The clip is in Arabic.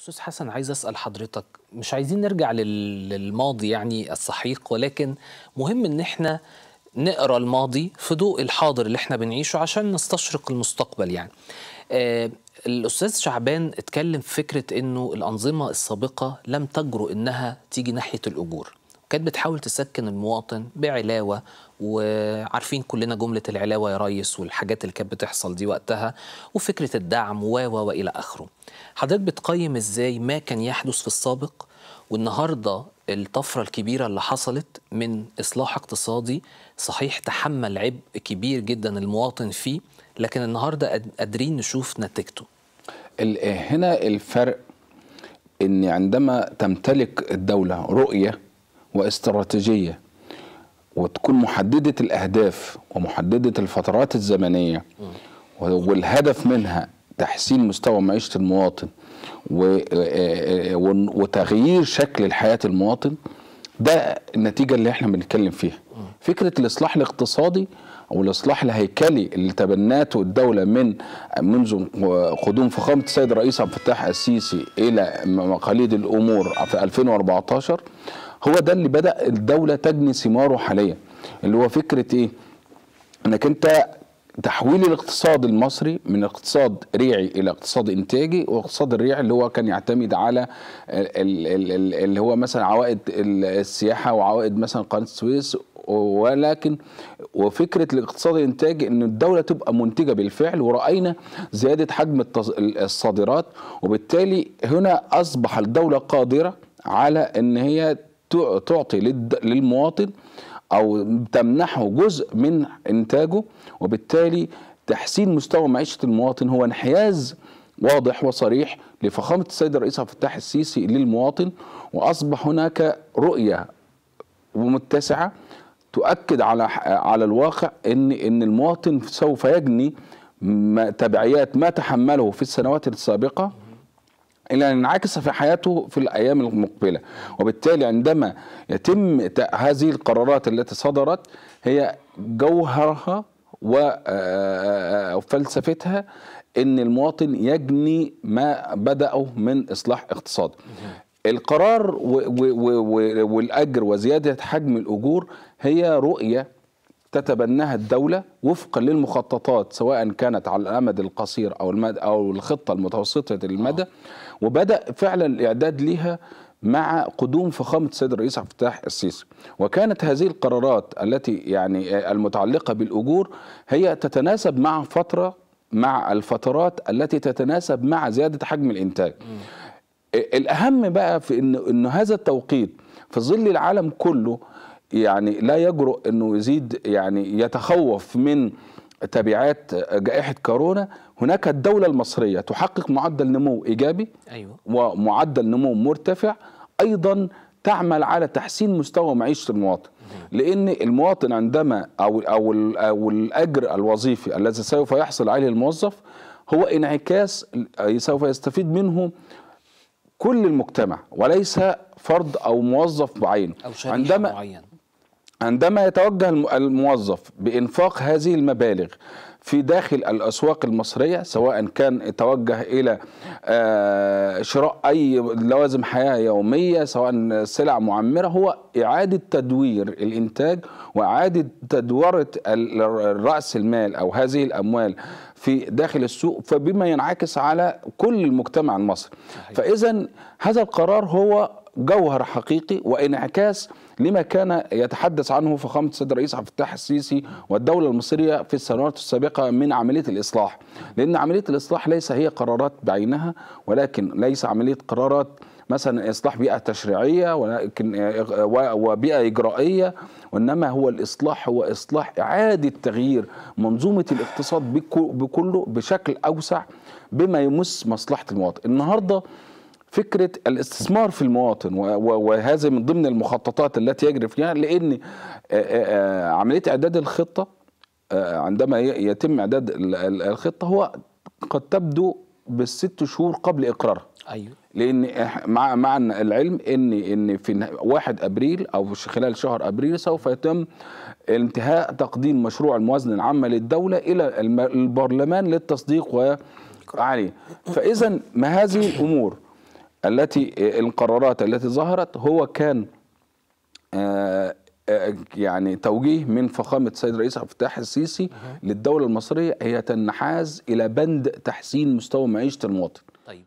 استاذ حسن عايز اسال حضرتك مش عايزين نرجع للماضي يعني السحيق ولكن مهم ان احنا نقرا الماضي في ضوء الحاضر اللي احنا بنعيشه عشان نستشرق المستقبل يعني آه الاستاذ شعبان اتكلم في فكره انه الانظمه السابقه لم تجرؤ انها تيجي ناحيه الاجور كانت بتحاول تسكن المواطن بعلاوه وعارفين كلنا جمله العلاوه يا ريس والحاجات اللي كانت بتحصل دي وقتها وفكره الدعم و و والى اخره. حضرتك بتقيم ازاي ما كان يحدث في السابق والنهارده الطفره الكبيره اللي حصلت من اصلاح اقتصادي صحيح تحمل عبء كبير جدا المواطن فيه لكن النهارده قادرين نشوف نتيجته. هنا الفرق ان عندما تمتلك الدوله رؤيه واستراتيجيه وتكون محدده الاهداف ومحدده الفترات الزمنيه والهدف منها تحسين مستوى معيشه المواطن آه، آه، آه، وتغيير شكل الحياه المواطن ده النتيجه اللي احنا بنتكلم فيها فكره الاصلاح الاقتصادي او الاصلاح الهيكلي اللي تبناته الدوله من منذ قدوم فخامه السيد الرئيس عبد الفتاح السيسي الى مقاليد الامور في 2014 هو ده اللي بدأ الدولة تجني ثماره حاليا اللي هو فكرة ايه انك انت تحويل الاقتصاد المصري من اقتصاد ريعي الى اقتصاد انتاجي واقتصاد الريع اللي هو كان يعتمد على اللي هو مثلا عوائد السياحه وعوائد مثلا قناه السويس ولكن وفكره الاقتصاد الانتاجي ان الدوله تبقى منتجه بالفعل وراينا زياده حجم الصادرات وبالتالي هنا اصبح الدوله قادره على ان هي تعطي للمواطن او تمنحه جزء من انتاجه وبالتالي تحسين مستوى معيشه المواطن هو انحياز واضح وصريح لفخامه السيد الرئيس عبد الفتاح السيسي للمواطن واصبح هناك رؤيه ومتسعه تؤكد على على الواقع ان ان المواطن سوف يجني تبعيات ما تحمله في السنوات السابقه الى ان ينعكس في حياته في الايام المقبله وبالتالي عندما يتم هذه القرارات التي صدرت هي جوهرها وفلسفتها ان المواطن يجني ما بدأه من اصلاح اقتصادي القرار والاجر وزياده حجم الاجور هي رؤيه تتبناها الدولة وفقا للمخططات سواء كانت على الأمد القصير أو المدى أو الخطة المتوسطة المدى وبدأ فعلا الإعداد لها مع قدوم فخامة السيد الرئيس عبد الفتاح السيسي وكانت هذه القرارات التي يعني المتعلقة بالأجور هي تتناسب مع فترة مع الفترات التي تتناسب مع زيادة حجم الإنتاج م. الأهم بقى في إنه, إن هذا التوقيت في ظل العالم كله يعني لا يجرؤ انه يزيد يعني يتخوف من تبعات جائحه كورونا هناك الدوله المصريه تحقق معدل نمو ايجابي ايوه ومعدل نمو مرتفع ايضا تعمل على تحسين مستوى معيشه المواطن لان المواطن عندما او او او الاجر الوظيفي الذي سوف يحصل عليه الموظف هو انعكاس سوف يستفيد منه كل المجتمع وليس فرد او موظف بعينه او شريحه عندما معين عندما يتوجه الموظف بإنفاق هذه المبالغ في داخل الأسواق المصرية سواء كان توجه إلى آه، شراء أي لوازم حياة يومية سواء سلع معمرة هو إعادة تدوير الإنتاج وإعادة تدورة رأس المال أو هذه الأموال في داخل السوق فبما ينعكس على كل المجتمع المصري فإذا هذا القرار هو جوهر حقيقي وانعكاس لما كان يتحدث عنه فخامة السيد الرئيس عبد الفتاح السيسي والدولة المصرية في السنوات السابقة من عملية الإصلاح لأن عملية الإصلاح ليس هي قرارات بعينها ولكن ليس عملية قرارات مثلا اصلاح بيئه تشريعيه ولكن وبيئه اجرائيه وانما هو الاصلاح هو اصلاح اعاده تغيير منظومه الاقتصاد بكله بشكل اوسع بما يمس مصلحه المواطن النهارده فكرة الاستثمار في المواطن وهذا من ضمن المخططات التي يجري فيها لأن آه، آه، آه، عملية إعداد الخطة عندما يتم إعداد الخطة هو قد تبدو بالست شهور قبل إقرارها أيوه لان مع مع العلم ان ان في 1 ابريل او خلال شهر ابريل سوف يتم انتهاء تقديم مشروع الموازنه العامه للدوله الى البرلمان للتصديق وعليه فاذا ما هذه الامور التي إيه، القرارات التي ظهرت هو كان آه، آه، يعني توجيه من فخامه السيد رئيس عبد الفتاح السيسي للدوله المصريه هي تنحاز الى بند تحسين مستوى معيشه المواطن طيب.